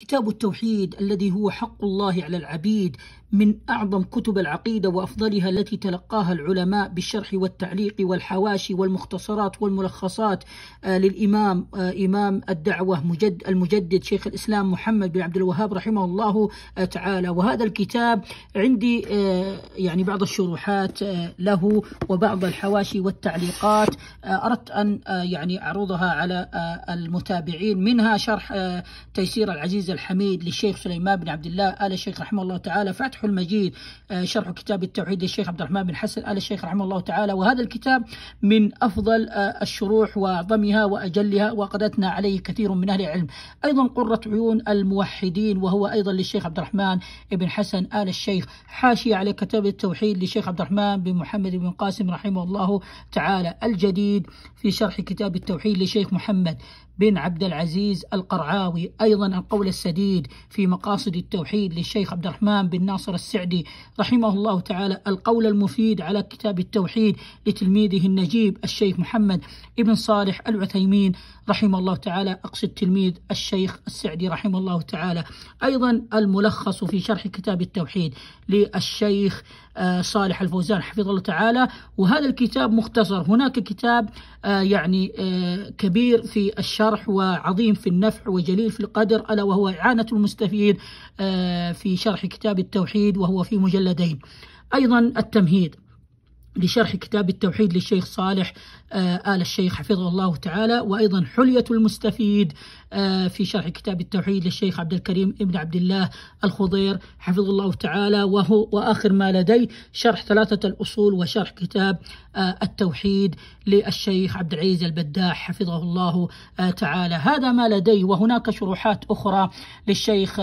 كتاب التوحيد الذي هو حق الله على العبيد من أعظم كتب العقيدة وأفضلها التي تلقاها العلماء بالشرح والتعليق والحواشي والمختصرات والملخصات آه، للإمام آه، إمام الدعوة مجد المجدد شيخ الإسلام محمد بن عبد الوهاب رحمه الله آه، تعالى وهذا الكتاب عندي يعني بعض الشروحات له وبعض الحواشي والتعليقات أردت أن يعني أعرضها على المتابعين منها شرح تيسير العزيز الحميد للشيخ سليمان بن عبد الله آل الشيخ رحمه الله تعالى فتح فتح المجيد آه، شرح كتاب التوحيد للشيخ عبد الرحمن بن حسن آل الشيخ رحمه الله تعالى وهذا الكتاب من أفضل آه، الشروح وأعظمها وأجلها وقدتنا عليه كثير من أهل العلم أيضا قرة عيون الموحدين وهو أيضا للشيخ عبد الرحمن بن حسن آل الشيخ حاشية على كتاب التوحيد للشيخ عبد الرحمن بن محمد بن قاسم رحمه الله تعالى الجديد في شرح كتاب التوحيد للشيخ محمد بن عبد العزيز القرعاوي أيضا القول السديد في مقاصد التوحيد للشيخ عبد الرحمن بن ناصر السعدي رحمه الله تعالى القول المفيد على كتاب التوحيد لتلميذه النجيب الشيخ محمد ابن صالح العثيمين رحمه الله تعالى أقصد تلميذ الشيخ السعدي رحمه الله تعالى أيضا الملخص في شرح كتاب التوحيد للشيخ آه، صالح الفوزان حفظه الله تعالى وهذا الكتاب مختصر هناك كتاب آه، يعني آه، كبير في الشرح الشرح وعظيم في النفع وجليل في القدر ألا وهو إعانة المستفيد آه، في شرح كتاب التوحيد وهو في مجلدين أيضا التمهيد لشرح كتاب التوحيد للشيخ صالح آه، آل الشيخ حفظه الله تعالى وأيضا حلية المستفيد آه، في شرح كتاب التوحيد للشيخ عبد الكريم ابن عبد الله الخضير حفظه الله تعالى وهو وآخر ما لدي شرح ثلاثة الأصول وشرح كتاب آه، التوحيد للشيخ عبد العزيز البداح حفظه الله تعالى هذا ما لدي وهناك شروحات أخرى للشيخ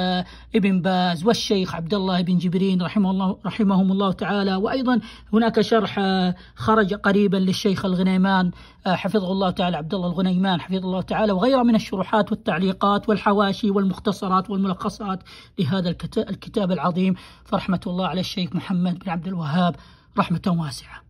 ابن باز والشيخ عبد الله بن جبرين رحمه الله رحمهم الله تعالى وأيضا هناك شرح آه، خرج قريبا للشيخ الغنيمان آه، حفظه الله تعالى عبد الله الغنيمان حفظه الله تعالى وغيره من الشروحات والتعليقات والحواشي والمختصرات والملخصات لهذا الكتاب العظيم فرحمة الله على الشيخ محمد بن عبد الوهاب رحمة واسعة